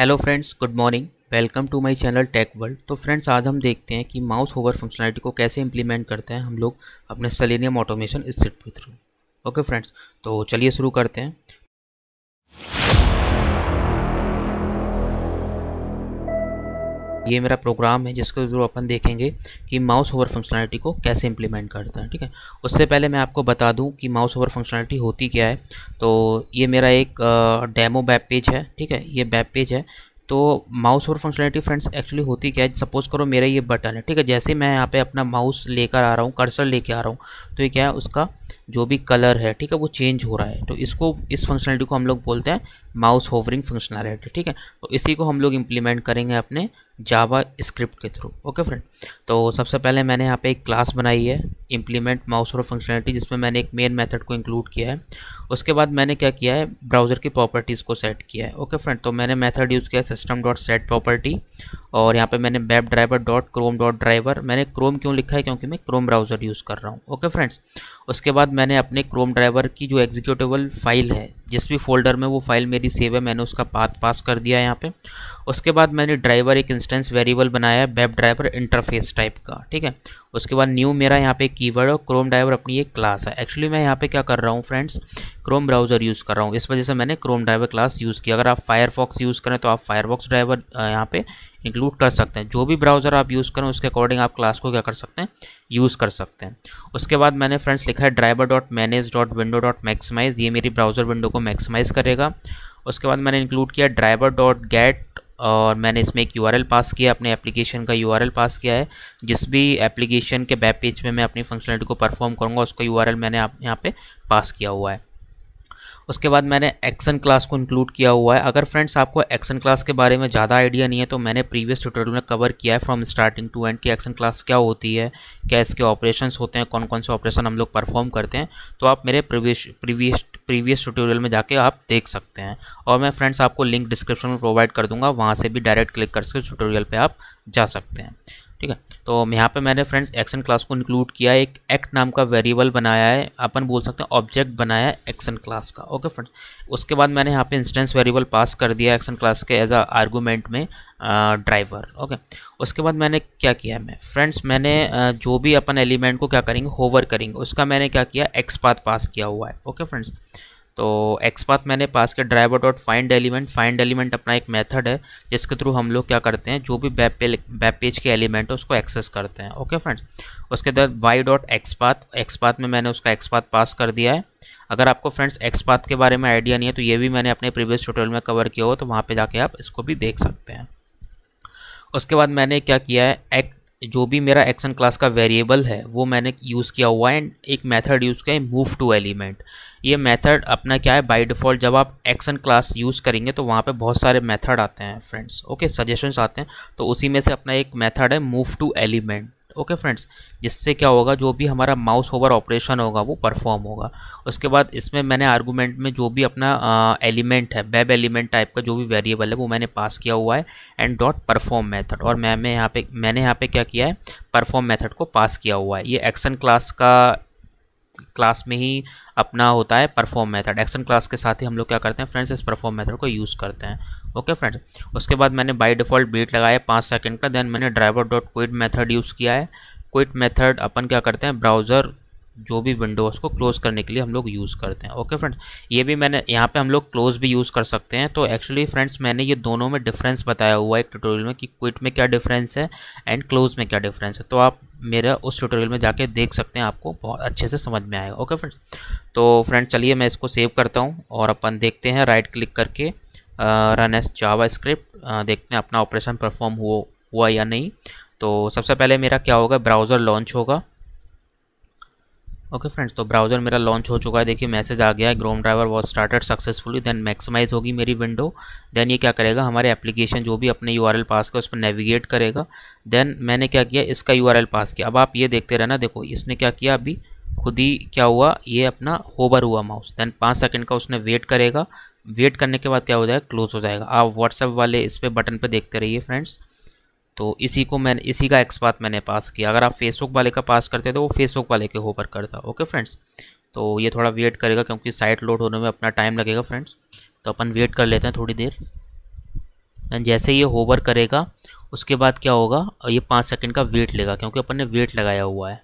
hello friends good morning welcome to my channel tech world तो friends आज हम देखते हैं कि माउस होवर फंक्शनलिटी को कैसे इंप्लीमेंट करते हैं हम लोग अपने सलेनियम ऑटोमेशन स्क्रिप्ट के थ्रू ओके फ्रेंड्स तो चलिए शुरू करते हैं ये मेरा प्रोग्राम है जिसके थ्रू अपन देखेंगे कि माउस ओवर फंक्शनलिटी को कैसे इंप्लीमेंट करता है ठीक है उससे पहले मैं आपको बता दूं कि माउस ओवर फंक्शनलिटी होती क्या है तो ये मेरा एक डेमो वेब पेज है ठीक है ये वेब पेज है तो mouse over functionality friends actually होती क्या है सपोज़ करो मेरा ये बटन है ठीक है जैसे मैं यहाँ पे अपना माउस लेकर आ रहा हूँ कर्सर लेके आ रहा हूँ तो ये क्या है उसका जो भी कलर है ठीक है वो चेंज हो रहा है तो इसको इस फंक्शनलिटी को हम लोग बोलते हैं माउस होवरिंग फंक्शनलिटी ठीक है तो इसी को हम लोग इम्प्लीमेंट करेंगे अपने जावा स्क्रिप्ट के थ्रू ओके फ्रेंड तो सबसे पहले मैंने यहाँ पे एक क्लास बनाई है इम्प्लीमेंट माउस और फंक्शनलिटी जिसमें मैंने एक मेन मेथड को इंक्लूड किया है उसके बाद मैंने क्या किया है ब्राउज़र की प्रॉपर्टीज़ को सेट किया है ओके फ्रेंड तो मैंने मेथड यूज़ किया सिस्टम डॉट सेट प्रॉपर्टी और यहाँ पे मैंने web driver dot chrome dot driver मैंने क्रोम क्यों लिखा है क्योंकि मैं क्रोम ब्राउज़र यूज़ कर रहा हूँ ओके फ्रेंड्स उसके बाद मैंने अपने क्रोम ड्राइवर की जो एग्जीक्यूटेबल फाइल है जिस भी फोल्डर में वो फाइल मेरी सेव है मैंने उसका पाथ पास कर दिया यहाँ पे उसके बाद मैंने ड्राइवर एक इंस्टेंस वेरिएबल बनाया है वेब ड्राइवर इंटरफेस टाइप का ठीक है उसके बाद न्यू मेरा यहाँ पे कीवर्ड और क्रोम ड्राइवर अपनी एक क्लास है एक्चुअली मैं यहाँ पे क्या कर रहा हूँ फ्रेंड्स क्रोम ब्राउज़र यूज़ कर रहा हूँ इस वजह से मैंने क्रोम ड्राइवर क्लास यूज़ किया अगर आप फायरफॉक्स यूज़ करें तो आप फायरफॉक्स ड्राइवर यहाँ पे इंक्लूड कर सकते हैं जो भी ब्राउज़र आप यूज़ करें उसके अकॉर्डिंग आप क्लास को क्या कर सकते हैं यूज़ कर सकते हैं उसके बाद मैंने फ्रेंड्स लिखा है driver dot manage dot window dot maximise ये मेरी ब्राउज़र विंडो को को मैक्सिमाइज़ करेगा उसके बाद मैंने इंक्लूड किया ड्राइवर डॉट गेट और मैंने इसमें एक यू पास किया अपने एप्लीकेशन का यू पास किया है जिस भी एप्लीकेशन के वेब पेज में मैं अपनी फंक्शनलिटी को परफॉर्म करूँगा उसका यू मैंने आप यहाँ पे पास किया हुआ है उसके बाद मैंने एक्शन क्लास को इंक्लूड किया हुआ है अगर फ्रेंड्स आपको एक्शन क्लास के बारे में ज़्यादा आइडिया नहीं है तो मैंने प्रीवियस ट्यूटोरियल में कवर किया है फ्रॉम स्टार्टिंग टू एंड की एक्शन क्लास क्या होती है क्या इसके ऑपरेशंस होते हैं कौन कौन से ऑपरेशन हम लोग परफॉर्म करते हैं तो आप मेरे प्रीवियस प्रीवियस प्रीवियस ट्यूटोरियल में जाके आप देख सकते हैं और मैं फ्रेंड्स आपको लिंक डिस्क्रिप्शन में प्रोवाइड कर दूंगा वहाँ से भी डायरेक्ट क्लिक करके ट्यूटोरियल पर आप जा सकते हैं ठीक है तो यहाँ पे मैंने फ्रेंड्स एक्शन क्लास को इंक्लूड किया एक एक्ट नाम का वेरिएबल बनाया है अपन बोल सकते हैं ऑब्जेक्ट बनाया है एक्शन क्लास का ओके फ्रेंड्स उसके बाद मैंने यहाँ पे इंस्टेंस वेरिएबल पास कर दिया एक्शन क्लास के एज अ आर्गूमेंट में ड्राइवर ओके उसके बाद मैंने क्या किया है मैं फ्रेंड्स मैंने जो भी अपन एलिमेंट को क्या करेंगे होवर करेंगे उसका मैंने क्या किया एक्सपात पास किया हुआ है ओके फ्रेंड्स तो एक्सपाथ मैंने पास के driver dot find element find element अपना एक मेथड है जिसके थ्रू हम लोग क्या करते हैं जो भी वेब पे वेब पेज के एलिमेंट है उसको एक्सेस करते हैं ओके फ्रेंड्स उसके बाद वाई डॉट एक्सपाथ एक्सपाथ में मैंने उसका एक्सपाथ पास कर दिया है अगर आपको फ्रेंड्स एक्सपाथ के बारे में आइडिया नहीं है तो ये भी मैंने अपने प्रीवियस ट्यूटोरियल में कवर किया हो तो वहाँ पर जाके आप इसको भी देख सकते हैं उसके बाद मैंने क्या किया है एक जो भी मेरा एक्शन क्लास का वेरिएबल है वो मैंने यूज़ किया हुआ है एंड एक मेथड यूज़ किया है मूव टू एलिमेंट ये मेथड अपना क्या है बाय डिफ़ॉल्ट जब आप एक्शन क्लास यूज़ करेंगे तो वहाँ पे बहुत सारे मेथड आते हैं फ्रेंड्स ओके सजेशंस आते हैं तो उसी में से अपना एक मेथड है move to element okay friends जिससे क्या होगा जो भी हमारा माउस ओवर ऑपरेशन होगा वो परफॉर्म होगा उसके बाद इसमें मैंने आर्गूमेंट में जो भी अपना एलिमेंट है वेब एलिमेंट टाइप का जो भी वेरिएबल है वो मैंने पास किया हुआ है एंड डॉट परफॉर्म मेथड और मैं यहाँ पे मैंने यहाँ पे क्या किया है परफॉर्म मेथड को पास किया हुआ है ये एक्शन क्लास का क्लास में ही अपना होता है परफॉर्म मेथड एक्शन क्लास के साथ ही हम लोग क्या करते हैं फ्रेंड्स इस परफॉर्म मेथड को यूज़ करते हैं ओके फ्रेंड्स उसके बाद मैंने बाय डिफ़ॉल्ट बीट लगाया पाँच सेकंड का देन मैंने driver dot quit method use किया है क्विट मेथड अपन क्या करते हैं ब्राउज़र जो भी विंडोज़ को क्लोज़ करने के लिए हम लोग यूज़ करते हैं ओके फ्रेंड्स ये भी मैंने यहाँ पे हम लोग क्लोज़ भी यूज़ कर सकते हैं तो एक्चुअली फ्रेंड्स मैंने ये दोनों में डिफरेंस बताया हुआ है एक ट्यूटोरियल में कि क्विट में क्या डिफरेंस है एंड क्लोज़ में क्या डिफरेंस है तो आप मेरा उस ट्यूटोरियल में जाके देख सकते हैं आपको बहुत अच्छे से समझ में आएगा ओके फ्रेंड्स तो फ्रेंड चलिए मैं इसको सेव करता हूँ और अपन देखते हैं राइट क्लिक करके रन एस जावा स्क्रिप्ट देखते हैं अपना ऑपरेशन परफॉर्म हुआ या नहीं तो सबसे पहले मेरा क्या होगा ब्राउज़र लॉन्च होगा ओके फ्रेंड्स तो ब्राउज़र मेरा लॉन्च हो चुका है देखिए मैसेज आ गया है Chrome driver was started successfully then maximise होगी मेरी विंडो देन ये क्या करेगा हमारे एप्लीकेशन जो भी अपने यू पास का उस पर नेविगेट करेगा देन मैंने क्या किया इसका यू पास किया अब आप ये देखते रहना देखो इसने क्या किया अभी खुद ही क्या हुआ ये अपना होबर हुआ माउस देन पाँच सेकेंड का उसने वेट करेगा वेट करने के बाद क्या हो जाएगा क्लोज हो जाएगा आप व्हाट्सएप वाले इस पर बटन पर देखते रहिए फ्रेंड्स तो इसी को मैंने इसी का एक्सपात मैंने पास किया अगर आप फेसबुक वाले का पास करते तो वो फेसबुक वाले के होपर करता ओके फ्रेंड्स तो ये थोड़ा वेट करेगा क्योंकि साइट लोड होने में अपना टाइम लगेगा फ्रेंड्स तो अपन वेट कर लेते हैं थोड़ी देर दैन जैसे ये होवर करेगा उसके बाद क्या होगा ये पाँच सेकंड का वेट लेगा क्योंकि अपन ने वेट लगाया हुआ है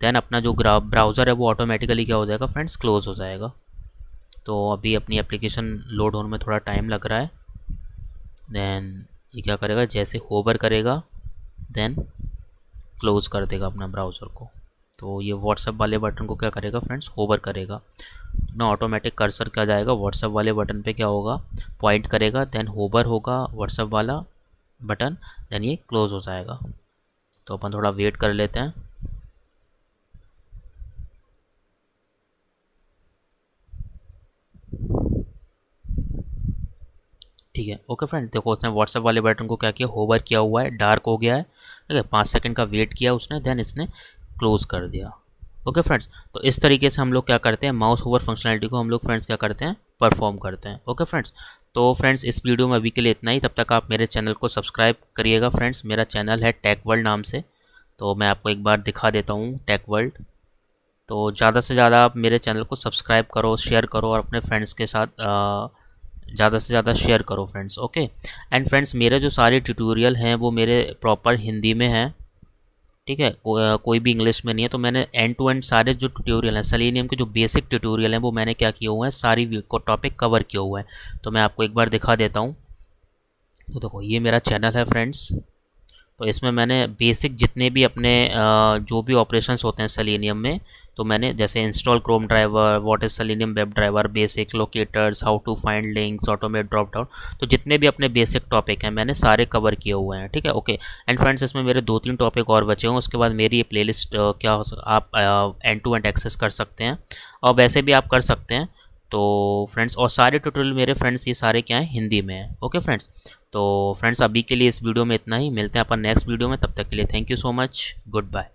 दैन अपना जो ब्राउज़र है वो ऑटोमेटिकली क्या हो जाएगा फ्रेंड्स क्लोज़ हो जाएगा तो अभी अपनी एप्लीकेशन लोड होने में थोड़ा टाइम लग रहा है दैन ये क्या करेगा जैसे होवर करेगा देन क्लोज कर देगा अपना ब्राउज़र को तो ये व्हाट्सअप वाले बटन को क्या करेगा फ्रेंड्स होवर करेगा तो ना ऑटोमेटिक कर्सर क्या जाएगा व्हाट्सअप वाले बटन पे क्या होगा पॉइंट करेगा देन होवर होगा व्हाट्सअप वाला बटन देन ये क्लोज़ हो जाएगा तो अपन थोड़ा वेट कर लेते हैं ठीक है ओके फ्रेंड देखो उसने व्हाट्सअप वाले बटन को क्या किया होवर किया हुआ है डार्क हो गया है ठीक है पाँच सेकेंड का वेट किया उसने देन इसने क्लोज़ कर दिया ओके फ्रेंड्स तो इस तरीके से हम लोग क्या करते हैं माउस ओवर फंक्शनलिटी को हम लोग फ्रेंड्स क्या करते हैं परफॉर्म करते हैं ओके फ्रेंड्स तो फ्रेंड्स इस वीडियो में अभी के लिए इतना ही तब तक आप मेरे चैनल को सब्सक्राइब करिएगा फ्रेंड्स मेरा चैनल है टैक वर्ल्ड नाम से तो मैं आपको एक बार दिखा देता हूँ टैक वर्ल्ड तो ज़्यादा से ज़्यादा आप मेरे चैनल को सब्सक्राइब करो शेयर करो और अपने फ्रेंड्स के साथ आ, ज़्यादा से ज़्यादा शेयर करो फ्रेंड्स ओके एंड फ्रेंड्स मेरे जो सारे ट्यूटोरियल हैं वो मेरे प्रॉपर हिंदी में हैं ठीक है को, आ, कोई भी इंग्लिश में नहीं है तो मैंने एंड टू एंड सारे जो ट्यूटोरियल हैं सलीनियम के जो बेसिक ट्यूटोरियल हैं वो मैंने क्या किए हुए हैं सारी को टॉपिक कवर किए हुए हैं तो मैं आपको एक बार दिखा देता हूँ तो देखो ये मेरा चैनल है फ्रेंड्स तो इसमें मैंने बेसिक जितने भी अपने जो भी ऑपरेशंस होते हैं सेलेनियम में तो मैंने जैसे install Chrome driver what is selenium web driver basic locators how to find links automate drop down तो जितने भी अपने बेसिक टॉपिक हैं मैंने सारे कवर किए हुए हैं ठीक है ओके एंड फ्रेंड्स इसमें मेरे दो तीन टॉपिक और बचे हुए उसके बाद मेरी ये प्ले क्या हो आप एंड टू एंड एक्सेस कर सकते हैं और वैसे भी आप कर सकते हैं तो फ्रेंड्स और सारे ट्यूटोरियल मेरे फ्रेंड्स ये सारे क्या हैं हिंदी में हैं ओके फ्रेंड्स तो फ्रेंड्स अभी के लिए इस वीडियो में इतना ही मिलते हैं अपन नेक्स्ट वीडियो में तब तक के लिए thank you so much good bye